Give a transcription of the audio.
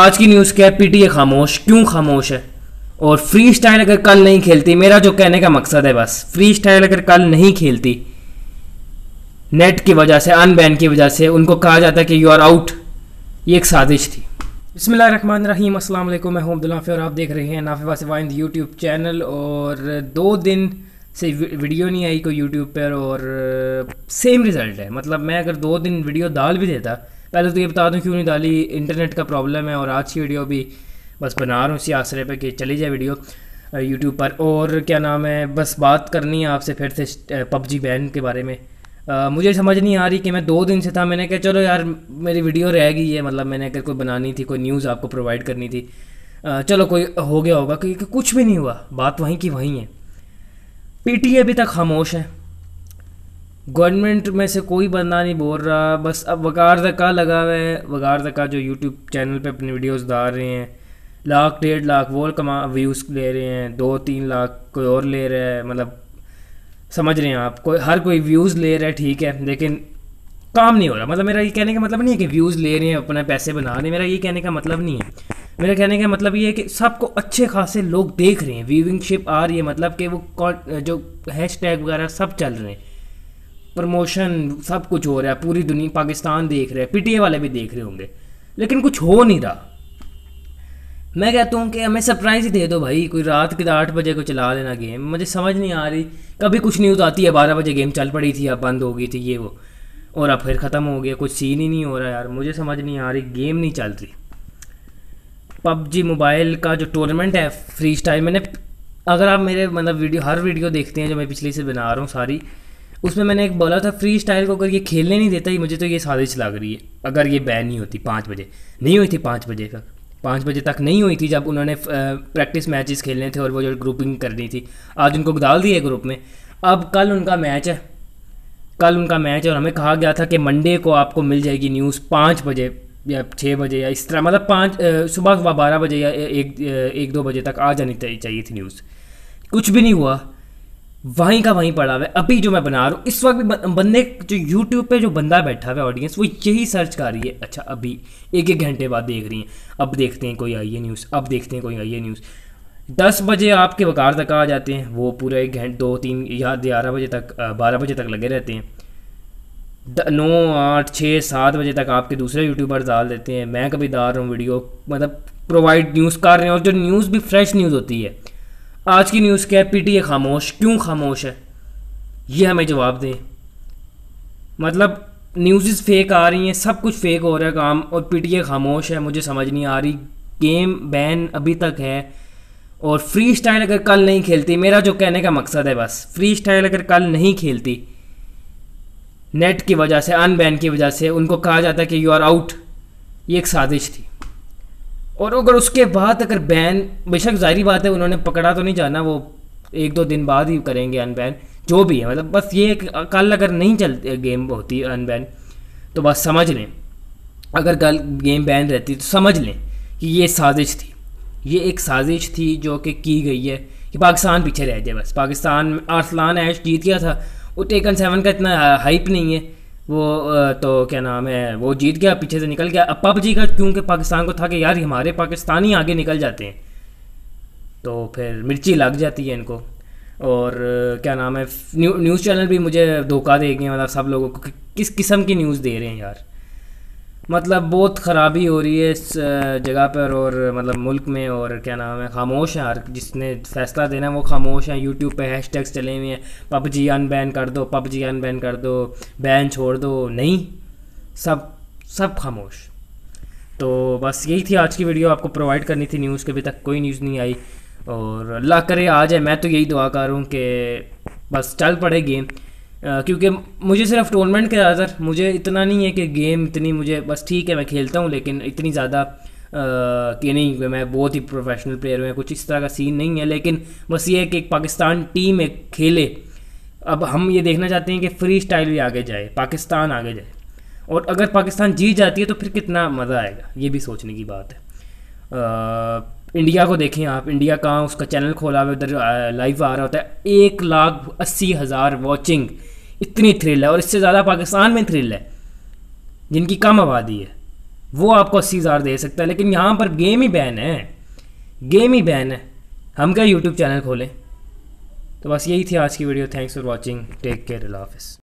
आज की न्यूज़ क्या है पीटीए खामोश क्यों खामोश है और फ्री स्टाइल अगर कल नहीं खेलती मेरा जो कहने का मकसद है बस फ्री स्टाइल अगर कल नहीं खेलती नेट की वजह से अनबैन की वजह से उनको कहा जाता है कि यू आर आउट ये एक साजिश थी बसमिल रहीम अस्सलाम वालेकुम मैं हूं अब्दुल और आप देख रहे हैं वासे वासिवाइंद यूट्यूब चैनल और दो दिन से वीडियो नहीं आई कोई यूट्यूब पर और सेम रिज़ल्ट है मतलब मैं अगर दो दिन वीडियो डाल भी देता पहले तो ये बता दूँ क्यों नहीं डाली इंटरनेट का प्रॉब्लम है और आज की वीडियो भी बस बना रहा हूँ इसी आसरे पर कि चली जाए वीडियो यूट्यूब पर और क्या नाम है बस बात करनी है आपसे फिर से पबजी बैन के बारे में आ, मुझे समझ नहीं आ रही कि मैं दो दिन से था मैंने कहा चलो यार मेरी वीडियो रह गई है मतलब मैंने अगर कोई बनानी थी कोई न्यूज़ आपको प्रोवाइड करनी थी आ, चलो कोई हो गया होगा क्योंकि कुछ भी नहीं हुआ बात वहीं की वहीं है पीटीए अभी तक खामोश है गवर्नमेंट में से कोई बंदा नहीं बोल रहा बस अब वकार दका लगा हुआ है वकार दका जो यूट्यूब चैनल पे अपनी वीडियोस डाल रहे हैं लाख डेढ़ लाख वो कमा व्यूज़ ले रहे हैं दो तीन लाख कोई और ले रहा है मतलब समझ रहे हैं आप कोई हर कोई व्यूज़ ले रहा है ठीक है लेकिन काम नहीं हो रहा मतलब मेरा ये कहने का मतलब नहीं है कि व्यूज़ ले रहे हैं अपने पैसे बना रहे हैं मेरा ये कहने का मतलब नहीं है मेरा कहने का मतलब ये है कि सबको अच्छे खासे लोग देख रहे हैं व्यूविंगशिप आ रही है मतलब कि वो जो हैश टैग वगैरह सब चल रहे हैं प्रमोशन सब कुछ हो रहा है पूरी दुनिया पाकिस्तान देख रहे हैं पीटीए वाले भी देख रहे होंगे लेकिन कुछ हो नहीं रहा मैं कहता हूँ कि हमें सरप्राइज ही दे दो भाई कोई रात के आठ बजे को चला लेना गेम मुझे समझ नहीं आ रही कभी कुछ न्यूज़ आती है बारह बजे गेम चल पड़ी थी अब बंद हो गई थी ये वो और अब फिर ख़त्म हो गया कुछ सीन ही नहीं हो रहा यार मुझे समझ नहीं आ रही गेम नहीं चल रही पबजी मोबाइल का जो टूर्नामेंट है फ्री स्टाइल मैंने अगर आप मेरे मतलब वीडियो हर वीडियो देखते हैं जो मैं पिछली से बना रहा हूँ सारी उसमें मैंने एक बोला था फ्री स्टाइल को अगर ये खेलने नहीं देता ही मुझे तो ये साजिश लग रही है अगर ये बैन नहीं होती पाँच बजे नहीं हुई थी पाँच बजे तक पाँच बजे तक नहीं हुई थी जब उन्होंने प्रैक्टिस मैचेस खेलने थे और वो जो ग्रुपिंग करनी थी आज उनको डाल दिए ग्रुप में अब कल उनका मैच है कल उनका मैच है और हमें कहा गया था कि मंडे को आपको मिल जाएगी न्यूज़ पाँच बजे या छः बजे या इस तरह मतलब पाँच सुबह बारह बजे या एक एक दो बजे तक आ जानी चाहिए थी न्यूज़ कुछ भी नहीं हुआ वहीं का वहीं पड़ा हुआ है अभी जो मैं बना रहा हूँ इस वक्त भी बंदे जो यूट्यूब पे जो बंदा बैठा हुआ है ऑडियंस वो यही सर्च कर रही है अच्छा अभी एक एक घंटे बाद देख रही हैं अब देखते हैं कोई आई न्यूज़ अब देखते हैं कोई आई न्यूज़ दस बजे आपके वकार तक आ जाते हैं वो पूरे एक घंटे दो तीन या ग्यारह बजे तक बारह बजे तक लगे रहते हैं नौ आठ छः सात बजे तक आपके दूसरे यूट्यूबर डाल देते हैं मैं कभी डाल रहा हूँ वीडियो मतलब प्रोवाइड न्यूज़ कर रहे हैं और जो न्यूज़ भी फ्रेश न्यूज़ होती है आज की न्यूज़ क्या है पीटीए खामोश क्यों खामोश है ये हमें जवाब दें मतलब न्यूज़ फेक आ रही हैं सब कुछ फेक हो रहा है काम और पीटीए खामोश है मुझे समझ नहीं आ रही गेम बैन अभी तक है और फ्री स्टाइल अगर कल नहीं खेलती मेरा जो कहने का मकसद है बस फ्री स्टाइल अगर कल नहीं खेलती नेट की वजह से अनबैन की वजह से उनको कहा जाता है कि यू आर आउट ये एक साजिश थी और अगर उसके बाद अगर बैन बेशक जारी बात है उन्होंने पकड़ा तो नहीं जाना वो एक दो दिन बाद ही करेंगे अनबैन जो भी है मतलब बस ये कल अगर नहीं चल गेम होती अनबैन तो बस समझ लें अगर कल गेम बैन रहती तो समझ लें कि ये साजिश थी ये एक साजिश थी जो कि की गई है कि पाकिस्तान पीछे रह जाए बस पाकिस्तान अरसलान ऐश जीत गया था वो टेकन सेवन का इतना हाइप नहीं है वो तो क्या नाम है वो जीत गया पीछे से निकल गया अब पबजी का क्योंकि पाकिस्तान को था कि यार हमारे पाकिस्तानी आगे निकल जाते हैं तो फिर मिर्ची लग जाती है इनको और क्या नाम है न्यू न्यूज़ चैनल भी मुझे धोखा दे गए मतलब सब लोगों को कि, किस किस्म की न्यूज़ दे रहे हैं यार मतलब बहुत ख़राबी हो रही है इस जगह पर और मतलब मुल्क में और क्या नाम है खामोश है हर जिसने फैसला देना है वो खामोश है यूट्यूब पे हैश टैग्स चले हुए हैं पबजी अनबैन कर दो पबजी अनबैन कर दो बैन छोड़ दो नहीं सब सब खामोश तो बस यही थी आज की वीडियो आपको प्रोवाइड करनी थी न्यूज़ के अभी तक कोई न्यूज़ नहीं आई और अल्लाह करे आ जाए मैं तो यही दुआ कर रहा हूँ कि बस चल पड़े गेम क्योंकि मुझे सिर्फ टूर्नामेंट के ज़्यादातर मुझे इतना नहीं है कि गेम इतनी मुझे बस ठीक है मैं खेलता हूँ लेकिन इतनी ज़्यादा कि नहीं मैं बहुत ही प्रोफेशनल प्लेयर हूँ कुछ इस तरह का सीन नहीं है लेकिन बस ये है कि एक पाकिस्तान टीम एक खेले अब हम ये देखना चाहते हैं कि फ्री स्टाइल भी आगे जाए पाकिस्तान आगे जाए और अगर पाकिस्तान जीत जाती है तो फिर कितना मज़ा आएगा ये भी सोचने की बात है आ, इंडिया को देखें आप इंडिया का उसका चैनल खोला हुआ उधर लाइव आ रहा होता है एक लाख अस्सी हज़ार वॉचिंग इतनी थ्रिल है और इससे ज़्यादा पाकिस्तान में थ्रिल है जिनकी कम आबादी है वो आपको अस्सी हज़ार दे सकता है लेकिन यहाँ पर गेम ही बैन है गेम ही बैन है हम क्या यूट्यूब चैनल खोलें तो बस यही थी आज की video thanks for watching take care Allah